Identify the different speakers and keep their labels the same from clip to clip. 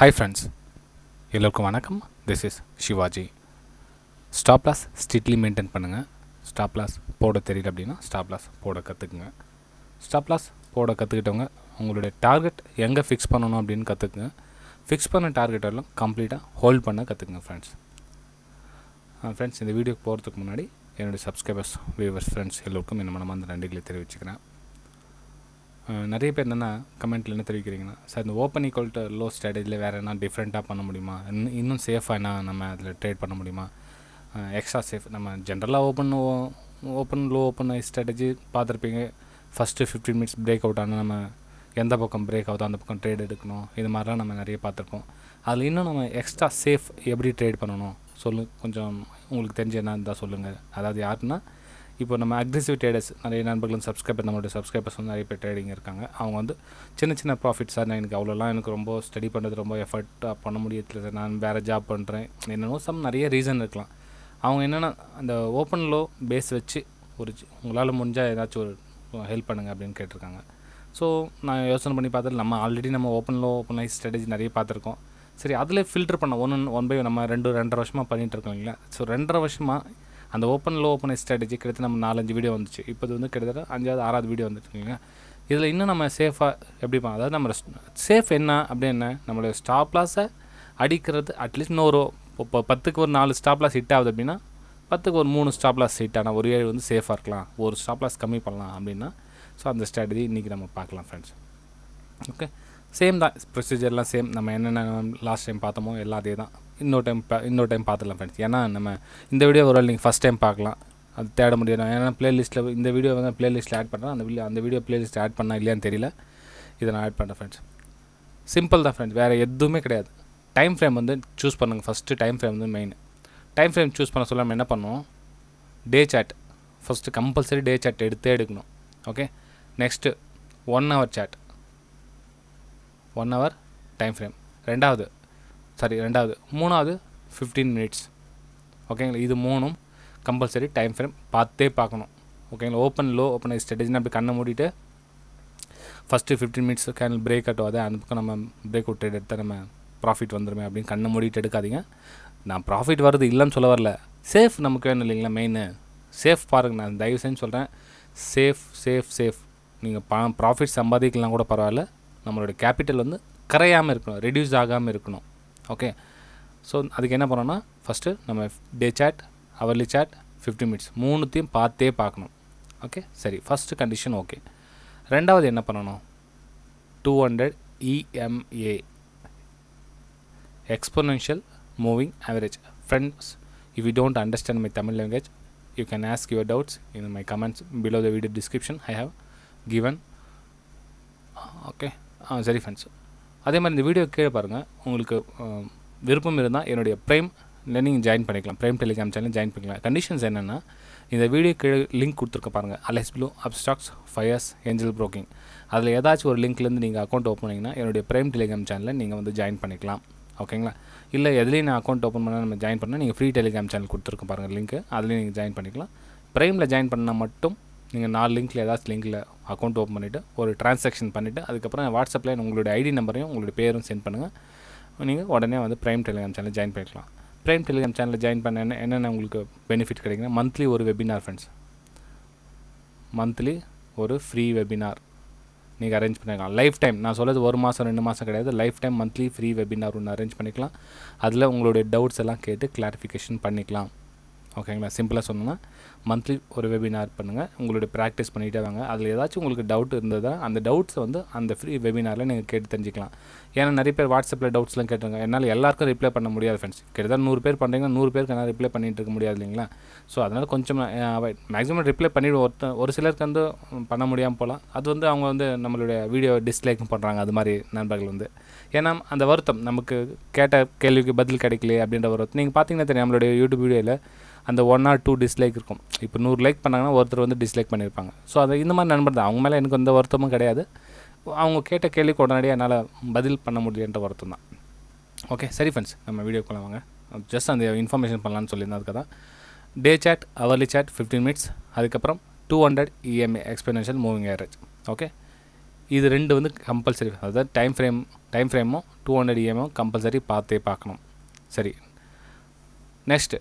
Speaker 1: Hi friends எல்லோருக்கும் வணக்கம் this is Shivaji stop loss strictly maintain பண்ணுங்கள் ஸ்டாப் லாஸ் போட தெரியல அப்படின்னா ஸ்டாப் லாஸ் போட கற்றுக்குங்க ஸ்டாப் லாஸ் போட கற்றுக்கிட்டவங்க உங்களுடைய டார்கெட் எங்கே ஃபிக்ஸ் பண்ணணும் அப்படின்னு கற்றுக்குங்க ஃபிக்ஸ் பண்ண டார்கெட்டெல்லாம் கம்ப்ளீட்டாக ஹோல்ட் பண்ண கற்றுக்குங்க ஃப்ரெண்ட்ஸ் ஃப்ரெண்ட்ஸ் இந்த வீடியோ போகிறதுக்கு முன்னாடி என்னுடைய சப்ஸ்கிரைபர்ஸ் வியூவர்ஸ் ஃப்ரெண்ட்ஸ் எல்லோருக்கும் என்ன அந்த நன்றிகளை தெரிவிச்சுக்கிறேன் நிறைய பேர் என்னென்னா கமெண்ட்டில் என்ன தெரிவிக்கிறீங்கன்னா சார் இந்த ஓப்பன் ஈக்குவல் டு லோ ஸ்ட்ராட்டஜியில் வேறு என்ன டிஃப்ரெண்ட்டாக பண்ண முடியுமா இன்னும் இன்னும் சேஃபாக என்ன நம்ம அதில் ட்ரேட் பண்ண முடியுமா எக்ஸ்ட்ரா சேஃப் நம்ம ஜென்ரலாக open open low open strategy பார்த்துருப்பீங்க first fifteen minutes break out ஆனால் நம்ம எந்த பக்கம் பிரேக் ஆகுதோ அந்த பக்கம் ட்ரேட் எடுக்கணும் இது மாதிரிலாம் நம்ம நிறைய பார்த்துருப்போம் அதில் இன்னும் நம்ம எக்ஸ்ட்ரா சேஃப் எப்படி ட்ரேட் பண்ணணும் சொல்லு கொஞ்சம் உங்களுக்கு தெரிஞ்ச என்ன இருந்தால் சொல்லுங்கள் அதாவது யாருன்னா இப்போ நம்ம அக்ரெசிவ் ட்ரேடர்ஸ் நிறைய நண்பர்களும் சப்ஸ்கிரைபர் நம்மளுடைய சப்ஸ்கிரைபர்ஸ் வந்து நிறைய பேர் ட்ரேடிங் இருக்காங்க அவங்க வந்து சின்ன சின்ன ப்ராஃபிட் சார் நான் எனக்கு அவ்வளோலாம் எனக்கு ரொம்ப ஸ்டடி பண்ணுறது ரொம்ப எஃபர்ட்டாக பண்ண முடியல நான் வேறு ஜாப் பண்ணுறேன் என்னென்னோ சம் நிறைய ரீசன் இருக்கலாம் அவங்க என்னென்னா அந்த ஓப்பன் லோ பேஸ் வச்சு ஒரு உங்களால் முடிஞ்சால் ஏதாச்சும் ஒரு ஹெல்ப் பண்ணுங்கள் அப்படின்னு கேட்டிருக்காங்க ஸோ நான் யோசனை பண்ணி பார்த்துட்டு நம்ம ஆல்ரெடி நம்ம open low open life strategy நிறைய பார்த்துருக்கோம் சரி அதில் ஃபில்டர் பண்ண ஒன் ஒன் பை நம்ம ரெண்டு ரெண்டரை வருஷமாக பண்ணிகிட்டு இருக்கோம் இல்லைங்களா ஸோ ரெண்டரை வருஷமாக அந்த ஓப்பன் லோ ஓப்பன் ஸ்ட்ராட்டஜி கிட்ட நம்ம நாலஞ்சு வீடியோ வந்துச்சு இப்போது வந்து கிட்டத்தட்ட அஞ்சாவது ஆறாவது வீடியோ வந்துட்டுருக்கீங்க இதில் இன்னும் நம்ம சேஃபாக எப்படி அதாவது நம்ம சேஃப் என்ன அப்படி என்ன நம்மளோட ஸ்டாப் லாஸை அடிக்கிறது அட்லீஸ்ட் இன்னொரு இப்போ பத்துக்கு ஒரு நாலு ஸ்டாப் லாஸ் ஹிட் ஆகுது அப்படின்னா பத்துக்கு ஒரு மூணு ஸ்டாப் லாஸ் ஹிட் ஆனால் ஒரு ஏழு வந்து சேஃபாக இருக்கலாம் ஒரு ஸ்டாப் லாஸ் கம்மி பண்ணலாம் அப்படின்னா ஸோ அந்த ஸ்ட்ராட்டஜி இன்றைக்கி நம்ம பார்க்கலாம் ஃப்ரெண்ட்ஸ் ஓகே சேம் தான் ப்ரொசீஜர்லாம் சேம் நம்ம என்னென்ன லாஸ்ட் டைம் பார்த்தோமோ எல்லாத்தையும் தான் இன்னொரு டைம் இன்னொரு டைம் பார்த்துக்கலாம் ஃப்ரெண்ட்ஸ் ஏன்னா நம்ம இந்த வீடியோ ஒரு நீங்கள் ஃபஸ்ட் டைம் பார்க்கலாம் அது தேட முடியாது ஏன்னா ப்ளேலிஸ்ட்டில் இந்த வீடியோ வந்து ப்ளேலிஸ்ட்டில் ஆட் பண்ணுறேன் அந்த வீடியோ அந்த வீடியோ ப்ளேலிஸ்ட் ஆட் பண்ணால் இல்லையான்னு தெரியல இதை நான் ஆட் பண்ணுறேன் ஃப்ரெண்ட்ஸ் சிம்பிள் தான் ஃப்ரெண்ட்ஸ் வேறு எதுவுமே கிடையாது டைம் ஃப்ரேம் வந்து சூஸ் பண்ணுங்கள் ஃபஸ்ட்டு டைம் ஃப்ரேம் வந்து மெயின் டைம் ஃப்ரேம் சூஸ் பண்ண சொல்லாமல் என்ன பண்ணுவோம் day chart first compulsory day chart எடுத்தே எடுக்கணும் okay next one hour chart one hour time frame ரெண்டாவது சாரி ரெண்டாவது மூணாவது ஃபிஃப்டீன் மினிட்ஸ் ஓகேங்களா இது மூணும் கம்பல்சரி டைம் ஃப்ரேம் பார்த்தே பார்க்கணும் ஓகேங்களா ஓப்பன் லோ ஓப்பன் ஸ்ட்ராட்டஜினா அப்படி கண்ணை மூடிட்டு first fifteen minutes candle break out அதே அந்த பக்கம் நம்ம பிரேக் அவுட் ட்ரேட் எடுத்தால் நம்ம ப்ராஃபிட் வந்துடுமே அப்படின்னு கண்ணை மூடிட்டு எடுக்காதீங்க நான் ப்ராஃபிட் வருது இல்லைன்னு சொல்ல வரல சேஃப் நமக்கு வேணும் இல்லைங்களா மெயின் சேஃப் பாருங்கள் நான் தயவு செஞ்சு சொல்கிறேன் சேஃப் சேஃப் சேஃப் நீங்கள் பா ப்ராஃபிட் சம்பாதிக்கலாம் கூட பரவாயில்ல நம்மளோட கேபிட்டல் வந்து கரையாமல் இருக்கணும் ரெடியூஸ் ஆகாமல் இருக்கணும் ஓகே ஸோ அதுக்கு என்ன பண்ணோன்னா ஃபஸ்ட்டு நம்ம day chart hourly chart fifty minutes மூணுத்தையும் பார்த்தே பார்க்கணும் ஓகே சரி ஃபஸ்ட்டு கண்டிஷன் ஓகே ரெண்டாவது என்ன பண்ணணும் two hundred EMA exponential moving average friends if you don't understand my Tamil language you can ask your doubts in my comments below the video description I have given okay uh, sorry friends. அதே மாதிரி இந்த video கீழே பாருங்கள் உங்களுக்கு விருப்பம் இருந்தால் என்னுடைய prime நீங்கள் ஜாயின் பண்ணிக்கலாம் ப்ரைம் டெலிகிராம் சேனல் ஜாயின் பண்ணிக்கலாம் கண்டிஷன்ஸ் என்னென்னா இந்த வீடியோ கீழே லிங்க் கொடுத்துருக்க பாருங்கள் Alice Blue Upstox Fyers Angel broking அதில் ஏதாச்சும் ஒரு லிங்க்லேருந்து நீங்கள் அக்கௌண்ட் ஓப்பன் பண்ணிங்கன்னா என்னுடைய ப்ரைம் டெலிகிராம் சேனலில் நீங்கள் வந்து ஜாயின் பண்ணிக்கலாம் ஓகேங்களா இல்லை எதுலேயும் நான் அக்கௌண்ட் ஓப்பன் பண்ணால் நம்ம ஜாயின் பண்ணால் நீங்கள் ஃப்ரீ டெலிகிராம் சேனல் கொடுத்துருக்கோம் பாருங்கள் லிங்க்கு அதுலேயும் நீங்கள் ஜாயின் பண்ணிக்கலாம் ப்ரைமில் ஜாயின் பண்ணால் மட்டும் நீங்கள் நாலு லிங்க்கில் ஏதாச்சும் லிங்க்கில் அக்கௌண்ட் ஓப்பன் பண்ணிவிட்டு ஒரு ட்ரான்சாக்ஷன் பண்ணிவிட்டு அதுக்கப்புறம் வாட்ஸ்அப்பில் உங்களுடைய ஐடி நம்பரையும் உங்களுடைய பேரும் சென்ட் பண்ணுங்கள் நீங்கள் உடனே வந்து ப்ரைம் டெலிகிராம் சேனல் ஜாயின் பண்ணிக்கலாம் ப்ரைம் டெலிகிராம் சேனலில் ஜாயின் பண்ண என்னென்ன உங்களுக்கு பெனிஃபிட் கிடைக்குன்னா மந்த்லி ஒரு வெபினார் ஃப்ரெண்ட்ஸ் மந்த்லி ஒரு ஃப்ரீ வெபினார் நீங்கள் அரேஞ்ச் பண்ணிக்கலாம் லைஃப் டைம் நான் சொல்கிறது ஒரு மாதம் ரெண்டு மாதம் கிடையாது lifetime monthly free webinar ஒன்று அரேஞ்ச் பண்ணிக்கலாம் அதில் உங்களுடைய டவுட்ஸ் எல்லாம் கேட்டு கிளாரிஃபிகேஷன் பண்ணிக்கலாம் ஓகேங்களா சிம்பிளாக சொன்னோன்னா மந்த்லி ஒரு வெபினார் பண்ணுங்கள் உங்களுடைய ப்ராக்டிஸ் பண்ணிகிட்டே வாங்க அதில் ஏதாச்சும் உங்களுக்கு டவுட் இருந்ததா அந்த டவுட்ஸை வந்து அந்த ஃப்ரீ வெபினாரில் நீங்கள் கேட்டு தெரிஞ்சிக்கலாம் ஏன்னா நிறைய பேர் வாட்ஸ்அப்பில் டவுட்ஸ்லாம் கேட்டுருங்க என்னால் எல்லாருக்கும் ரிப்ளை பண்ண முடியாது ஃப்ரெண்ட்ஸ் கேட்டதான் நூறு பேர் பண்ணுறீங்கன்னா நூறு பேருக்கு என்னால் ரிப்ளை பண்ணிட்டு இருக்க முடியாது இல்லைங்களா ஸோ அதனால் கொஞ்சம் மேக்ஸிமம் ரிப்ளை பண்ணிவிடு ஒருத்த ஒரு சிலருக்கு வந்து பண்ண முடியாமல் போகலாம் அது வந்து அவங்க வந்து நம்மளுடைய வீடியோ டிஸ்லைக்கும் பண்ணுறாங்க அது மாதிரி நண்பர்கள் வந்து ஏன்னா அந்த வருத்தம் நமக்கு கேட்ட கேள்விக்கு பதில் கிடைக்கலையே அப்படின்ற ஒரு நீங்கள் பார்த்தீங்கன்னா தெரியும் நம்மளுடைய யூடியூப் வீடியோவில் அந்த ஒன் ஆர் டூ டிஸ்லைக் இருக்கும் இப்போ நூறு லைக் பண்ணாங்கன்னா ஒருத்தர் வந்து டிஸ்லைக் பண்ணியிருப்பாங்க ஸோ அது இந்த மாதிரி நண்பர் தான் அவங்க மேலே எனக்கு எந்த வருத்தமும் கிடையாது அவங்க கேட்ட கேள்விக்கு உடனடியாக என்னால் பதில் பண்ண முடியுன்ற வருத்தம் தான் ஓகே சரி ஃப்ரெண்ட்ஸ் நம்ம கால் வாங்க ஜஸ்ட் அந்த இன்ஃபர்மேஷன் பண்ணலான்னு சொல்லியிருந்தேன் அதுக்கு day chart hourly chart fifteen minutes அதுக்கப்புறம் two hundred EMA exponential moving average okay இது ரெண்டு வந்து கம்பல்சரி அதாவது டைம் ஃப்ரேம் டைம் ஃப்ரேமும் டூ ஹண்ட்ரட் இஎம்ஏ கம்பல்சரி பார்த்தே பார்க்கணும் சரி நெக்ஸ்ட்டு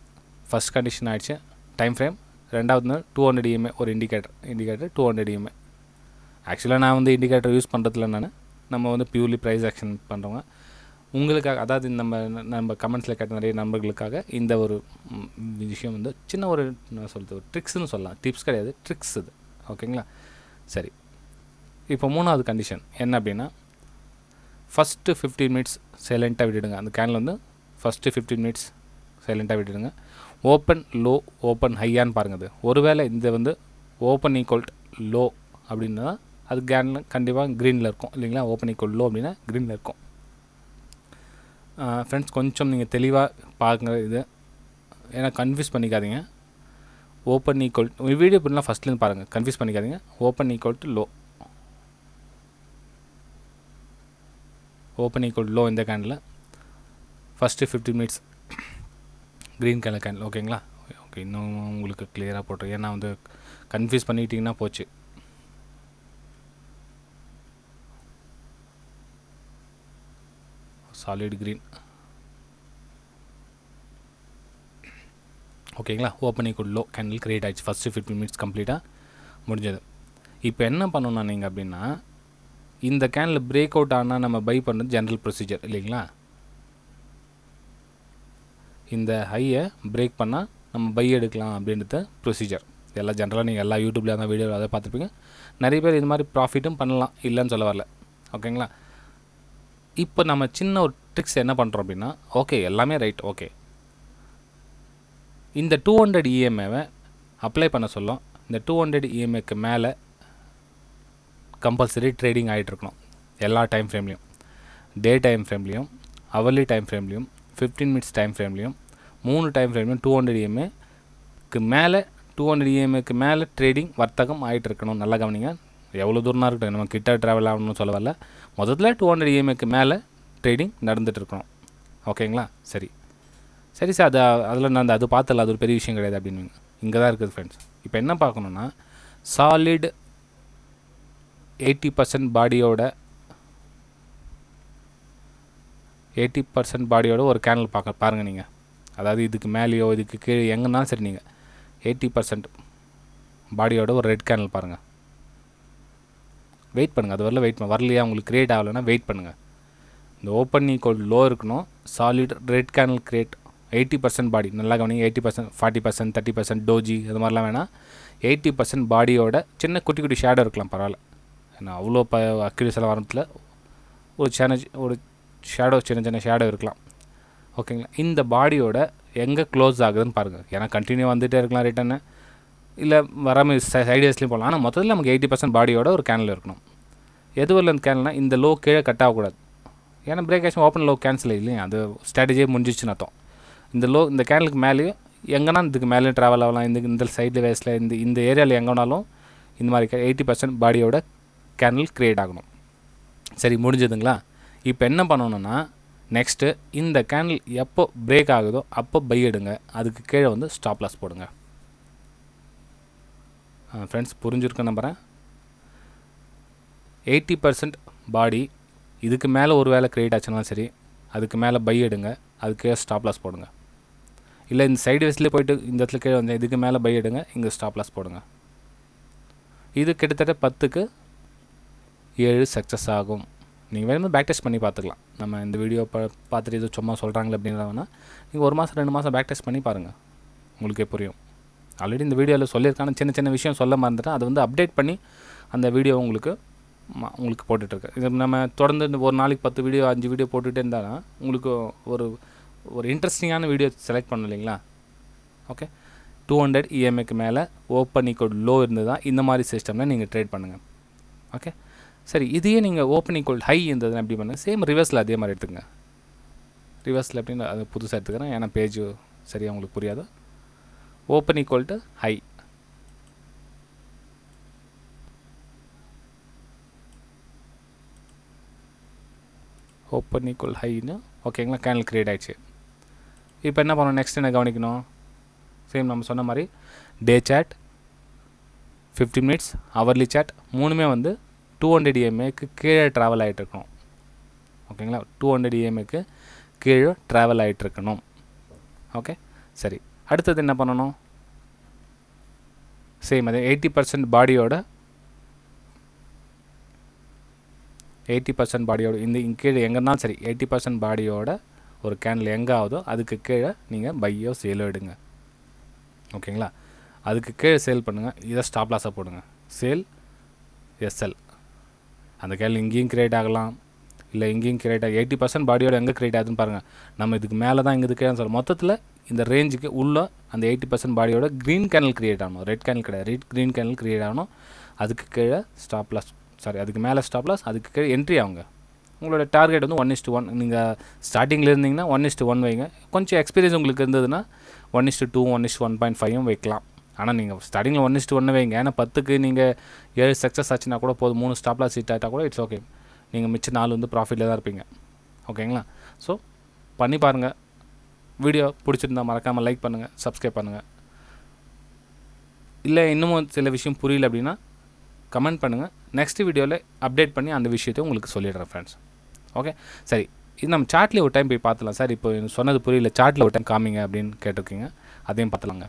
Speaker 1: ஃபஸ்ட் கண்டிஷன் ஆகிடுச்சு டைம் ஃப்ரேம் ரெண்டாவது நாள் டூ ஹண்ட்ரட் இஎம்ஏ ஒரு indicator indicator two hundred EMA ஆக்சுவலாக நான் வந்து இண்டிகேட்டர் யூஸ் பண்ணுறதுல நான் நம்ம வந்து பியூர்லி ப்ரைஸ் ஆக்ஷன் பண்ணுறவங்க உங்களுக்காக அதாவது நம்ம நம்ம கமெண்ட்ஸில் கேட்ட நிறைய நண்பர்களுக்காக இந்த ஒரு விஷயம் வந்து சின்ன ஒரு நான் சொல்கிறது ஒரு ட்ரிக்ஸ்னு சொல்லலாம் டிப்ஸ் கிடையாது ட்ரிக்ஸ் இது ஓகேங்களா சரி இப்போ மூணாவது கண்டிஷன் என்ன அப்படின்னா ஃபஸ்ட்டு ஃபிஃப்டீன் மினிட்ஸ் சைலண்ட்டாக விட்டுடுங்க அந்த கேனில் வந்து ஃபஸ்ட்டு ஃபிஃப்டீன் மினிட்ஸ் சைலண்ட்டாக விட்டுடுங்க ஓப்பன் லோ ஓப்பன் ஹையான்னு பாருங்கள் ஒரு ஒருவேளை இந்த வந்து ஓப்பன் ஈக்குவல் லோ அப்படின்னா அது கேன் கண்டிப்பாக க்ரீனில் இருக்கும் இல்லைங்களா ஓப்பன் ஈக்குவல் லோ அப்படின்னா க்ரீனில் இருக்கும் ஃப்ரெண்ட்ஸ் கொஞ்சம் நீங்கள் தெளிவாக பார்க்குற இது ஏன்னா கன்ஃபியூஸ் பண்ணிக்காதீங்க ஓப்பன் ஈக்குவல் வீடியோ இப்படிலாம் ஃபஸ்ட்லேருந்து பாருங்கள் கன்ஃபியூஸ் பண்ணிக்காதீங்க open equal to low open equal low இந்த candle first fifty minutes green colour candle ஓகேங்களா ஓகே இன்னும் உங்களுக்கு கிளியராக போட்டுரு ஏன்னா வந்து கன்ஃபியூஸ் பண்ணிக்கிட்டிங்கன்னா போச்சு சாலிட் க்ரீன் ஓகேங்களா ஓப்பன் ஈக்குள்ளோ கேண்டில் கிரியேட் ஆகிடுச்சு ஃபஸ்ட்டு ஃபிஃப்டின் மினிட்ஸ் கம்ப்ளீட்டாக முடிஞ்சது இப்போ என்ன பண்ணணும் நீங்கள் அப்படின்னா இந்த கேனில் பிரேக் அவுட் ஆனால் நம்ம பை பண்ணுறது ஜென்ரல் ப்ரொசீஜர் இல்லைங்களா இந்த ஹையை பிரேக் பண்ணால் நம்ம பை எடுக்கலாம் அப்படின்றத ப்ரொசீஜர் எல்லாம் ஜென்ரலாக நீங்கள் எல்லா யூடியூப்ல இருந்தால் வீடியோ அதை பார்த்துருப்பீங்க நிறைய பேர் இது மாதிரி ப்ராஃபிட்டும் பண்ணலாம் இல்லைன்னு சொல்ல வரல ஓகேங்களா இப்போ நம்ம சின்ன ஒரு ட்ரிக்ஸ் என்ன பண்ணுறோம் அப்படின்னா ஓகே எல்லாமே ரைட் ஓகே இந்த டூ ஹண்ட்ரட் இஎம்ஏவை அப்ளை பண்ண சொல்லும் இந்த டூ ஹண்ட்ரட் இஎம்ஏக்கு மேலே கம்பல்சரி ட்ரேடிங் ஆகிட்டு இருக்கணும் எல்லா டைம் ஃப்ரேம்லேயும் டே டைம் ஃப்ரேம்லேயும் அவர்லி டைம் ஃப்ரேம்லேயும் ஃபிஃப்டீன் மினிட்ஸ் டைம் ஃப்ரேம்லையும் மூணு டைம் ஃப்ரேம்லையும் டூ ஹண்ட்ரட் இஎம்ஏக்கு மேலே டூ ஹண்ட்ரட் இஎம்ஏக்கு மேலே ட்ரேடிங் வர்த்தகம் ஆகிட்டு இருக்கணும் நல்லா கவனிங்க எவ்வளோ தூரமாக இருக்கட்டும் நம்ம கிட்ட ட்ராவல் ஆகணும்னு சொல்ல வரல முதல்ல டூ ஹண்ட்ரட் இஎம்ஏக்கு மேலே ட்ரேடிங் நடந்துகிட்டு ஓகேங்களா சரி சரி சார் அது அதில் நான் அது பார்த்தல அது ஒரு பெரிய விஷயம் கிடையாது அப்படின்னு இங்கே தான் இருக்குது ஃப்ரெண்ட்ஸ் இப்போ என்ன பார்க்கணுன்னா சாலிட் எயிட்டி பர்சன்ட் பாடியோட எயிட்டி பர்சன்ட் பாடியோட ஒரு கேனல் பார்க்க பாருங்கள் நீங்கள் அதாவது இதுக்கு மேலேயோ இதுக்கு கீழே எங்கேனாலும் சரி நீங்கள் எயிட்டி பர்சன்ட் பாடியோட ஒரு ரெட் கேனல் பாருங்கள் வெயிட் பண்ணுங்கள் அது வரல வெயிட் பண்ண வரலையா உங்களுக்கு க்ரியேட் ஆகலைன்னா வெயிட் பண்ணுங்கள் இந்த ஓப்பன் ஈக்குவல் லோ இருக்கணும் solid red candle create eighty percent body நல்லா கவனிங்க eighty percent forty percent thirty percent doji அது மாதிரிலாம் வேணால் எயிட்டி பர்சன்ட் பாடியோட சின்ன குட்டி குட்டி ஷேடோ இருக்கலாம் பரவாயில்ல ஏன்னா அவ்வளோ ப அக்யூரஸெல்லாம் வரத்தில் ஒரு சேனல் ஒரு ஷேடோ சின்ன சின்ன ஷேடோ இருக்கலாம் ஓகேங்களா இந்த பாடியோட எங்கே க்ளோஸ் ஆகுதுன்னு பாருங்கள் ஏன்னா கண்டினியூ வந்துகிட்டே இருக்கலாம் ரிட்டனு இல்லை வராமல் சைடியஸ்லேயும் போகலாம் ஆனால் மொத்தத்தில் நமக்கு எயிட்டி பர்சன்ட் பாடியோட ஒரு கேனில் இருக்கணும் எது வரல அந்த கேனில் இந்த லோ கீழே கட் ஆகக்கூடாது ஏன்னா break action open low cancel இல்லையா அது ஸ்ட்ராட்டஜியே முடிஞ்சிச்சுன்னு அர்த்தம் இந்த லோ இந்த கேனலுக்கு மேலேயும் எங்கன்னா இதுக்கு மேலேயும் ட்ராவல் ஆகலாம் இந்த இந்த சைடில் வயசில் இந்த இந்த ஏரியாவில் எங்கேனாலும் இந்த மாதிரி எயிட்டி பர்சன்ட் பாடியோட கேனல் க்ரியேட் ஆகணும் சரி முடிஞ்சதுங்களா இப்போ என்ன பண்ணணும்னா நெக்ஸ்ட்டு இந்த கேண்டில் எப்போ பிரேக் ஆகுதோ அப்போ பை எடுங்க அதுக்கு கீழே வந்து ஸ்டாப் லாஸ் போடுங்க ஃப்ரெண்ட்ஸ் புரிஞ்சிருக்க நம்புகிறேன் எயிட்டி பர்சன்ட் பாடி இதுக்கு மேலே ஒரு வேலை க்ரியேட் ஆச்சுனாலும் சரி அதுக்கு மேலே பை எடுங்க அதுக்கு ஸ்டாப் லாஸ் போடுங்க இல்லை இந்த சைடு வேஸ்லேயே போயிட்டு இந்த இடத்துல கீழே வந்து இதுக்கு மேலே பை எடுங்க இங்கே ஸ்டாப் லாஸ் போடுங்க இது கிட்டத்தட்ட பத்துக்கு ஏழு சக்ஸஸ் ஆகும் நீங்கள் வேணும் பேக் டெஸ்ட் பண்ணி பார்த்துக்கலாம் நம்ம இந்த வீடியோ ப பார்த்துட்டு எதுவும் சும்மா சொல்கிறாங்களே அப்படின்னா வேணால் நீங்கள் ஒரு மாதம் ரெண்டு மாதம் பேக் டெஸ்ட் பண்ணி பாருங்கள் உங்களுக்கே புரியும் ஆல்ரெடி இந்த வீடியோவில் சொல்லியிருக்கான சின்ன சின்ன விஷயம் சொல்ல மறந்துட்டேன் அதை வந்து அப்டேட் பண்ணி அந்த வீடியோ உங்களுக்கு உங்களுக்கு போட்டுட்ருக்கேன் இது நம்ம தொடர்ந்து ஒரு நாளைக்கு பத்து வீடியோ அஞ்சு வீடியோ போட்டுகிட்டே இருந்தாலும் உங்களுக்கு ஒரு ஒரு இன்ட்ரெஸ்டிங்கான வீடியோ செலக்ட் பண்ண இல்லைங்களா ஓகே டூ ஹண்ட்ரட் இஎம்ஐக்கு மேலே ஓப்பன் ஈக்குவல் லோ இருந்து தான் இந்த மாதிரி சிஸ்டமில் நீங்கள் ட்ரேட் பண்ணுங்கள் ஓகே சரி இதையே நீங்கள் ஓப்பனிங் கோல்ட் ஹை இருந்ததுன்னு எப்படி பண்ணுங்க சேம் ரிவர்ஸில் அதே மாதிரி எடுத்துங்க ரிவர்ஸில் அப்படின்னு அது புதுசாக எடுத்துக்கிறேன் ஏன்னா பேஜ் சரியாக உங்களுக்கு புரியாது opening called high open equal ஹைன்னு ஓகேங்களா கேனல் க்ரியேட் ஆகிடுச்சு இப்போ என்ன பண்ணணும் நெக்ஸ்ட் என்ன கவனிக்கணும் சேம் நம்ம சொன்ன மாதிரி day chart fifty minutes hourly chart மூணுமே வந்து டூ ஹண்ட்ரட் இஎம்ஏக்கு கீழே ட்ராவல் ஆகிட்ருக்கணும் ஓகேங்களா டூ ஹண்ட்ரட் இஎம்ஏக்கு கீழே ட்ராவல் ஆகிட்ருக்கணும் ஓகே சரி அடுத்தது என்ன பண்ணணும் சேம் அதே எயிட்டி பர்சன்ட் பாடியோட எயிட்டி பர்சன்ட் பாடியோட இந்த கீழே எங்கேனாலும் சரி எயிட்டி பர்சன்ட் பாடியோட ஒரு கேனில் எங்கே ஆகுதோ அதுக்கு கீழே நீங்கள் பையோ சேல் எடுங்க ஓகேங்களா அதுக்கு கீழே சேல் பண்ணுங்கள் இதை ஸ்டாப் லாஸாக போடுங்க சேல் எஸ்எல் அந்த கேள்வி இங்கேயும் கிரியேட் ஆகலாம் இல்லை இங்கேயும் கிரியேட் ஆகும் எயிட்டி பர்சன்ட் பாடியோட எங்கே கிரியேட் ஆகுதுன்னு பாருங்கள் நம்ம இதுக்கு மேலே தான் இங்கே இருக்கேன் சொல்ல மொத்தத்தில் இந்த ரேஞ்சுக்கு உள்ள அந்த எயிட்டி பர்சன்ட் பாடியோட க்ரீன் கேனல் கிரியேட் ஆகணும் ரெட் கேனல் கிடையாது ரெட் க்ரீன் கேனல் கிரியேட் ஆகணும் அதுக்கு கீழே ஸ்டாப் லாஸ் சாரி அதுக்கு மேலே ஸ்டாப் லாஸ் அதுக்கு கீழே என்ட்ரி ஆகுங்க உங்களோட டார்கெட் வந்து ஒன் இஸ்ட்டு ஒன் நீங்கள் ஸ்டார்டிங்கில் இருந்தீங்கன்னா ஒன் இஸ்ட்டு ஒன் வைங்க கொஞ்சம் எக்ஸ்பீரியன்ஸ் உங்களுக்கு இருந்ததுன்னா one is to two one is to one point ஃபைவும் வைக்கலாம் ஆனால் நீங்கள் ஸ்டார்டிங்கில் ஒன் இஸ்ட்டு ஒன்று வைங்க ஏன்னா பத்துக்கு நீங்கள் ஏழு சக்ஸஸ் ஆச்சுன்னா கூட போதும் மூணு ஸ்டாப்பில் சீட் ஆகிட்டா கூட இட்ஸ் ஓகே நீங்கள் மிச்சம் நாலு வந்து ப்ராஃபிட்டில் தான் இருப்பீங்க ஓகேங்களா ஸோ பண்ணி பாருங்கள் வீடியோ பிடிச்சிருந்தா மறக்காமல் லைக் பண்ணுங்கள் சப்ஸ்கிரைப் பண்ணுங்கள் இல்லை இன்னமும் சில விஷயம் புரியல அப்படின்னா கமெண்ட் பண்ணுங்கள் நெக்ஸ்ட் வீடியோவில் அப்டேட் பண்ணி அந்த விஷயத்தையும் உங்களுக்கு சொல்லிடுறேன் ஃப்ரெண்ட்ஸ் ஓகே சரி இது நம்ம சார்ட்லேயே ஒரு டைம் போய் பார்த்துலாம் சார் இப்போ சொன்னது புரியல சார்ட்டில் ஒரு டைம் காமிங்க அப்படின்னு கேட்டிருக்கீங்க அதையும் பார்த்துலாங்க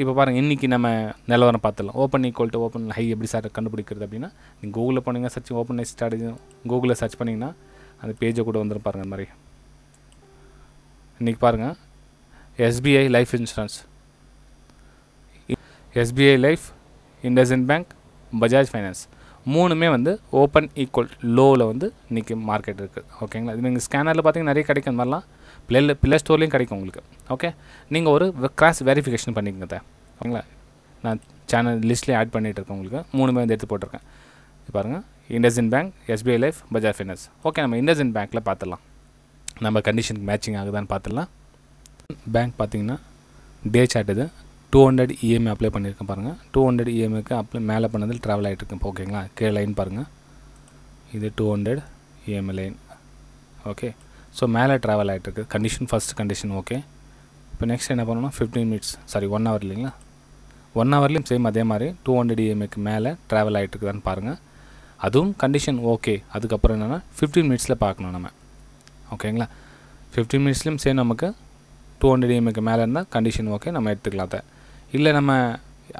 Speaker 1: இப்போ பாருங்கள் இன்றைக்கி நம்ம நிலவரம் பார்த்துடலாம் open equal to open high எப்படி சார் கண்டுபிடிக்கிறது அப்படின்னா நீங்கள் கூகுளில் போனீங்க சர்ச் ஓப்பன் ஐ ஸ்ட்ராட்டஜி கூகுளில் சர்ச் பண்ணிங்கன்னா அந்த பேஜை கூட வந்துடும் பாருங்கள் மாதிரி இன்றைக்கி பாருங்கள் SBI life insurance SBI life IndusInd bank Bajaj finance மூணுமே வந்து ஓப்பன் ஈக்குவல் லோவில் வந்து இன்றைக்கி மார்க்கெட் இருக்குது ஓகேங்களா இது நீங்கள் ஸ்கேனரில் பார்த்தீங்கன்னா நிறைய கிடைக்கும் மாதிரிலாம் ப்ளே ப்ளே ஸ்டோர்லேயும் கிடைக்கும் உங்களுக்கு ஓகே நீங்கள் ஒரு கிராஸ் வெரிஃபிகேஷன் பண்ணிக்கங்க ஓகேங்களா நான் சேனல் லிஸ்ட்லேயே ஆட் பண்ணிகிட்டு இருக்கேன் உங்களுக்கு பேர் வந்து எடுத்து போட்டிருக்கேன் பாருங்கள் IndusInd bank SBI life Bajaj finance okay நம்ம இண்டஸ்இன் பேங்க்கில் பார்த்துடலாம் நம்ம கண்டிஷனுக்கு மேட்சிங் ஆகுதான்னு பார்த்துடலாம் பேங்க் பார்த்தீங்கன்னா டே சார்ட் இது டூ ஹண்ட்ரட் இஎம்ஐ அப்ளை பண்ணியிருக்கேன் பாருங்கள் டூ ஹண்ட்ரட் இஎம்ஐக்கு அப்ளை மேலே பண்ணதில் ட்ராவல் ஆகிட்டு இருக்கேன் ஓகேங்களா கீழே லைன் பாருங்கள் இது two hundred EMI line okay so மேலே ட்ராவல் ஆகிட்டு இருக்குது கண்டிஷன் ஃபஸ்ட் கண்டிஷன் ஓகே இப்போ நெக்ஸ்ட் என்ன பண்ணணும்னா fifteen minutes sorry one hour இல்லைங்களா ஒன் ஹவர்லேயும் சேம் அதே மாதிரி டூ ஹண்ட்ரட் இஎம்ஏக்கு மேலே ட்ராவல் ஆகிட்டுருக்குதான்னு பாருங்கள் அதுவும் கண்டிஷன் ஓகே அதுக்கப்புறம் என்னென்னா ஃபிஃப்டீன் மினிட்ஸில் பார்க்கணும் நம்ம ஓகேங்களா ஃபிஃப்டீன் மினிட்ஸ்லேயும் சேம் நமக்கு டூ ஹண்ட்ரட் இஎம்ஏக்கு மேலே இருந்தால் கண்டிஷன் ஓகே நம்ம எடுத்துக்கலாம் அதை இல்லை நம்ம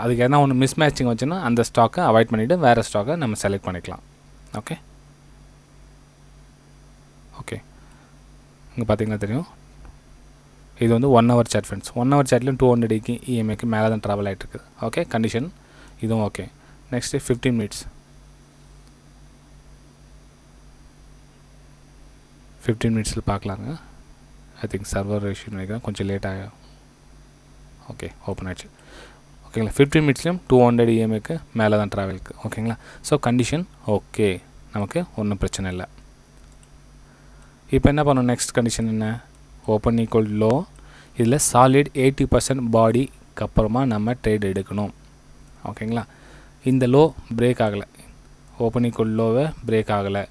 Speaker 1: அதுக்கு எதனா ஒன்று மிஸ் மேட்சிங் வச்சுன்னா அந்த ஸ்டாக்கை அவாய்ட் பண்ணிவிட்டு வேறு ஸ்டாக்கை நம்ம செலக்ட் பண்ணிக்கலாம் ஓகே இங்கே பார்த்தீங்கன்னா தெரியும் இது வந்து one hour chart friends one hour சேட்லேயும் டூ ஹண்ட்ரட் இஎம்ஐக்கு மேலே தான் ட்ராவல் ஆகிட்டு இருக்குது ஓகே கண்டிஷன் இதுவும் okay next fifteen minutes fifteen மினிட்ஸில் பார்க்கலாங்க ஐ திங்க் சர்வர் இஷ்யூ நினைக்கிறேன் கொஞ்சம் லேட் ஆகும் ஓகே ஓப்பன் ஆகிடுச்சு ஓகேங்களா ஃபிஃப்டீன் மினிட்ஸ்லேயும் டூ ஹண்ட்ரட் இஎம்ஐக்கு மேலே தான் ட்ராவலுக்கு ஓகேங்களா ஸோ கண்டிஷன் ஓகே நமக்கு ஒன்றும் பிரச்சனை இல்லை இப்போ என்ன பண்ணணும் நெக்ஸ்ட் கண்டிஷன் என்ன ஓப்பன் ஈக்குவல் லோ இதில் சாலிட் எயிட்டி பர்சன்ட் பாடிக்கு அப்புறமா நம்ம ட்ரேட் எடுக்கணும் ஓகேங்களா இந்த லோ பிரேக் ஆகலை ஓப்பன் ஈக்குவல் லோவை பிரேக் ஆகலை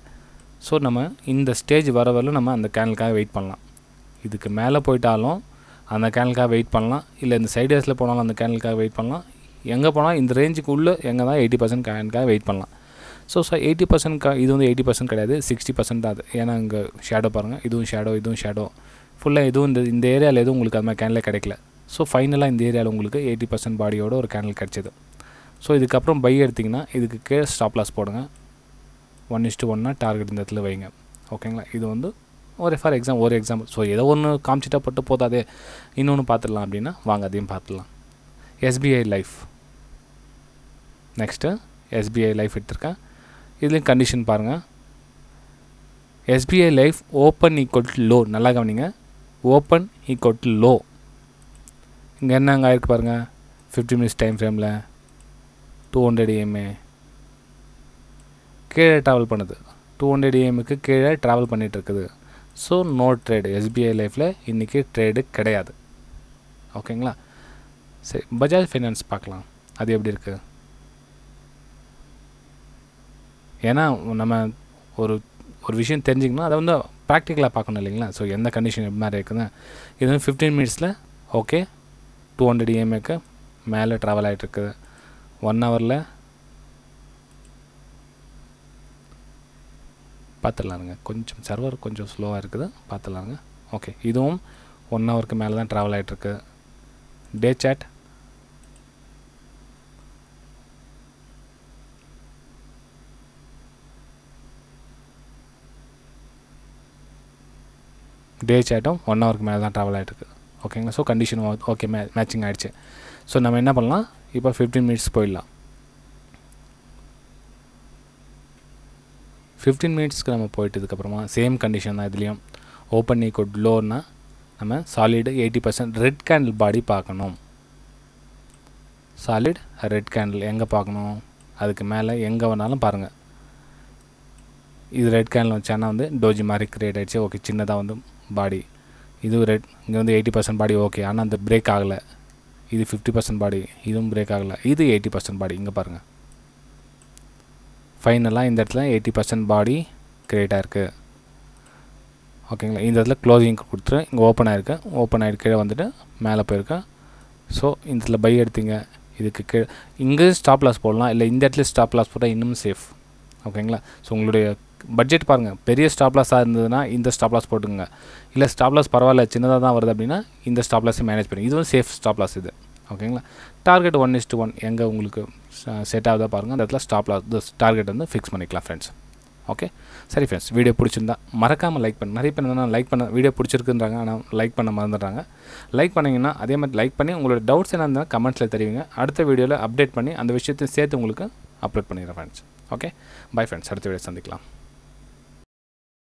Speaker 1: ஸோ நம்ம இந்த ஸ்டேஜ் வர வரல நம்ம அந்த கேனலுக்காக வெயிட் பண்ணலாம் இதுக்கு மேலே போயிட்டாலும் அந்த கேனலுக்காக வெயிட் பண்ணலாம் இல்லை இந்த சைடேஸில் போனாலும் அந்த கேனலுக்காக வெயிட் பண்ணலாம் எங்கே போனால் இந்த ரேஞ்சுக்கு உள்ளே எங்கே தான் எயிட்டி பர்சன்ட் கேனுக்காக வெயிட் பண்ணலாம் ஸோ ஸோ எயிட்டி பர்சன்ட் க இது வந்து எயிட்டி பர்சன்ட் கிடையாது சிக்ஸ்டி பர்சன்ட் தான் அது ஏன்னா இங்கே ஷேடோ பாருங்கள் இதுவும் ஷேடோ இதுவும் ஷேடோ ஃபுல்லாக எதுவும் இந்த இந்த ஏரியாவில் எதுவும் உங்களுக்கு அது மாதிரி கேனலே கிடைக்கல ஸோ ஃபைனலாக இந்த ஏரியாவில் உங்களுக்கு எயிட்டி பர்சன்ட் பாடியோட ஒரு கேனல் கிடச்சிது ஸோ இதுக்கப்புறம் பை எடுத்திங்கன்னா இதுக்கு கீழே ஸ்டாப் லாஸ் போடுங்க ஒன் இஸ்ட்டு ஒன்னா டார்கெட் இந்த இடத்துல வைங்க ஓகேங்களா இது வந்து ஒரு ஃபார் எக்ஸாம் ஒரு எக்ஸாம்பிள் ஸோ ஏதோ ஒன்று காமிச்சிட்டா பட்டு போதாதே இன்னொன்று பார்த்துடலாம் அப்படின்னா வாங்க அதையும் பார்த்துடலாம் SBI life next SBI life எடுத்திருக்கேன் இதுலேயும் கண்டிஷன் பாருங்கள் SBI life open equal to low நல்லா கவனிங்க ஓப்பன் ஈக்குவல் டு லோ இங்கே என்ன அங்கே ஆயிருக்கு பாருங்கள் ஃபிஃப்டி மினிட்ஸ் டைம் ஃப்ரேமில் டூ ஹண்ட்ரட் இஎம்ஏ கீழே ட்ராவல் பண்ணுது டூ ஹண்ட்ரட் ஏஎம்முக்கு கீழே ட்ராவல் பண்ணிகிட்ருக்குது ஸோ நோ ட்ரேடு எஸ்பிஐ லைஃப்பில் இன்றைக்கி ட்ரேடு கிடையாது ஓகேங்களா சரி பஜாஜ் ஃபைனான்ஸ் பார்க்கலாம் அது எப்படி இருக்குது ஏன்னா நம்ம ஒரு ஒரு விஷயம் தெரிஞ்சிக்கணும் அதை வந்து ப்ராக்டிக்கலாக பார்க்கணும் இல்லைங்களா ஸோ எந்த கண்டிஷன் எப்படி மாதிரி இருக்குதுன்னு இது வந்து ஃபிஃப்டீன் மினிட்ஸில் ஓகே டூ ஹண்ட்ரட் இஎம்ஏக்கு மேலே ட்ராவல் ஆகிட்டுருக்குது ஒன் ஹவரில் பார்த்துடலாருங்க கொஞ்சம் சர்வர் கொஞ்சம் ஸ்லோவாக இருக்குது பார்த்துடலாருங்க ஓகே இதுவும் ஒன் ஹவருக்கு மேலே தான் ட்ராவல் ஆகிட்டுருக்கு டே சேட் டேஜ் ஆகிட்டும் ஒன் ஹவருக்கு மேலே தான் ட்ராவல் ஆகிட்டு ஓகேங்களா ஸோ கண்டிஷன் ஓகே மே மேட்சிங் ஆகிடுச்சு ஸோ நம்ம என்ன பண்ணலாம் இப்போ ஃபிஃப்டீன் மினிட்ஸ் போயிடலாம் ஃபிஃப்டீன் மினிட்ஸ்க்கு நம்ம போயிட்டதுக்கப்புறமா சேம் கண்டிஷன் தான் இதுலேயும் ஓப்பன் ஈக்குவட் லோன்னா நம்ம solid eighty percent red candle body பார்க்கணும் சாலிட் ரெட் கேண்டில் எங்கே பார்க்கணும் அதுக்கு மேலே எங்கே வேணாலும் பாருங்கள் இது ரெட் கேண்டில் வச்சானா வந்து டோஜி மாதிரி க்ரியேட் ஆகிடுச்சு ஓகே சின்னதாக வந்து பாடி இது ரெட் இங்கே வந்து எயிட்டி பர்சன்ட் பாடி ஓகே ஆனால் அந்த பிரேக் ஆகலை இது ஃபிஃப்டி பர்சன்ட் பாடி இதுவும் பிரேக் ஆகலை இது எயிட்டி பர்சன்ட் பாடி இங்கே பாருங்கள் ஃபைனலாக இந்த இடத்துல எயிட்டி பர்சன்ட் பாடி க்ரியேட் ஆகிருக்கு ஓகேங்களா இந்த இடத்துல க்ளோசிங் கொடுத்துரு இங்கே ஓப்பன் ஆகிருக்கு ஓப்பன் ஆகிட்டு கீழே வந்துட்டு மேலே போயிருக்கேன் ஸோ இந்த இடத்துல பை எடுத்தீங்க இதுக்கு கீழே இங்கே ஸ்டாப் லாஸ் போடலாம் இல்லை இந்த இடத்துல ஸ்டாப் லாஸ் போட்டால் இன்னும் சேஃப் ஓகேங்களா ஸோ உங்களுடைய பட்ஜெட் பாருங்கள் பெரிய ஸ்டாப் லாஸாக இருந்ததுன்னா இந்த ஸ்டாப் லாஸ் போட்டுங்க இல்லை ஸ்டாப் லாஸ் பரவாயில்ல சின்னதாக தான் வருது அப்படின்னா இந்த ஸ்டாப் லாஸை மேனேஜ் பண்ணுங்க இதுவும் சேஃப் ஸ்டாப் லாஸ் இது ஓகேங்களா டார்கெட் ஒன் டு ஒன் எங்கே உங்களுக்கு செட் ஆகுதா பாருங்கள் அந்த இடத்துல ஸ்டாப் லாஸ் டார்கெட் வந்து ஃபிக்ஸ் பண்ணிக்கலாம் ஃப்ரெண்ட்ஸ் ஓகே சரி ஃப்ரெண்ட்ஸ் வீடியோ பிடிச்சிருந்தா மறக்காமல் லைக் பண்ண நிறைய பேர் என்ன லைக் பண்ண வீடியோ பிடிச்சிருக்குன்றாங்க ஆனால் லைக் பண்ண மறந்துடுறாங்க லைக் பண்ணிங்கன்னா அதே மாதிரி லைக் பண்ணி உங்களோட டவுட்ஸ் என்ன இருந்தால் கமெண்ட்ஸில் தெரிவிங்க அடுத்த வீடியோவில் அப்டேட் பண்ணி அந்த விஷயத்தையும் சேர்த்து உங்களுக்கு அப்லோட் பண்ணிடுறேன் ஃப்ரெண்ட்ஸ் ஓகே பை ஃப்ரெண்ட்ஸ் அடுத்த வீடியோ சந்திக்கலாம்